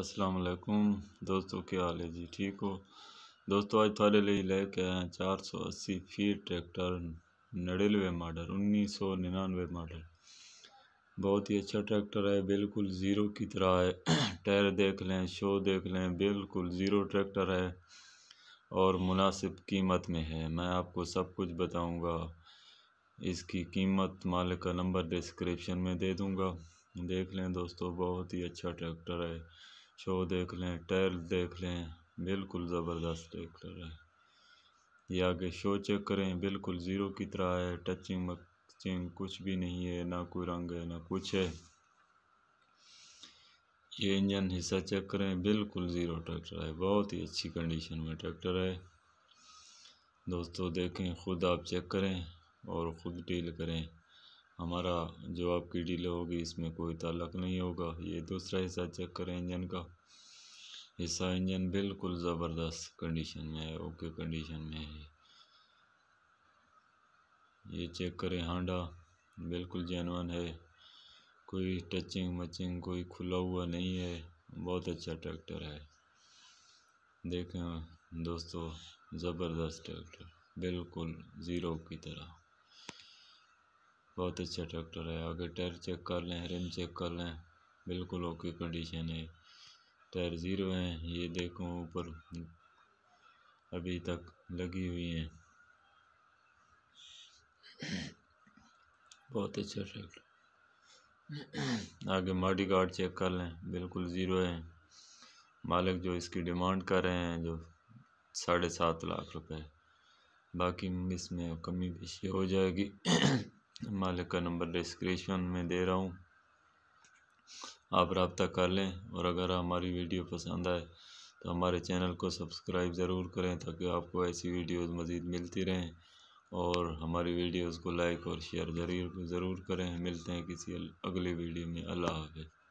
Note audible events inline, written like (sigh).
असलकुम दोस्तों क्या हाल है जी ठीक हो दोस्तों आज थोड़े लिए लेके आए हैं चार सौ अस्सी फीट ट्रैक्टर नड़िनवे मॉडल उन्नीस सौ निन्यानवे मॉडल बहुत ही अच्छा ट्रैक्टर है बिल्कुल ज़ीरो की तरह है (clears throat) टायर देख लें शो देख लें बिल्कुल ज़ीरो ट्रैक्टर है और मुनासिब कीमत में है मैं आपको सब कुछ बताऊँगा इसकी कीमत मालिक का नंबर डिस्क्रिप्शन में दे दूँगा देख लें दोस्तों बहुत ही अच्छा ट्रैक्टर है शो देख लें टायर देख लें बिल्कुल ज़बरदस्त एक रहा है ये आगे शो चेक करें बिल्कुल ज़ीरो की तरह है टचिंग मचिंग कुछ भी नहीं है ना कोई रंग है ना कुछ है ये इंजन हिस्सा चेक करें बिल्कुल ज़ीरो ट्रैक्टर है बहुत ही अच्छी कंडीशन में ट्रैक्टर है दोस्तों देखें ख़ुद आप चेक करें और ख़ुद डील करें हमारा जो आपकी डील होगी इसमें कोई ताल्लक नहीं होगा ये दूसरा हिस्सा चेक करें इंजन का हिस्सा इंजन बिल्कुल ज़बरदस्त कंडीशन में है ओके कंडीशन में है ये चेक करें हांडा बिल्कुल जैनवन है कोई टचिंग मचिंग कोई खुला हुआ नहीं है बहुत अच्छा ट्रैक्टर है देखें दोस्तों ज़बरदस्त ट्रैक्टर बिल्कुल ज़ीरो की तरह बहुत अच्छा ट्रैक्टर है आगे टायर चेक कर लें रिम चेक कर लें बिल्कुल ओके कंडीशन है टायर ज़ीरो हैं ये देखो ऊपर अभी तक लगी हुई हैं बहुत अच्छा ट्रैक्टर आगे माडी गार्ड चेक कर लें बिल्कुल ज़ीरो है मालिक जो इसकी डिमांड कर रहे हैं जो साढ़े सात लाख रुपए बाकी इसमें कमी पेशी हो जाएगी मालिक का नंबर डिस्क्रिप्शन में दे रहा हूँ आप रबता कर लें और अगर हमारी वीडियो पसंद आए तो हमारे चैनल को सब्सक्राइब ज़रूर करें ताकि आपको ऐसी वीडियोस मज़ीद मिलती रहें और हमारी वीडियोस को लाइक और शेयर ज़रूर ज़रूर करें मिलते हैं किसी अगली वीडियो में अल्लाह हाफ़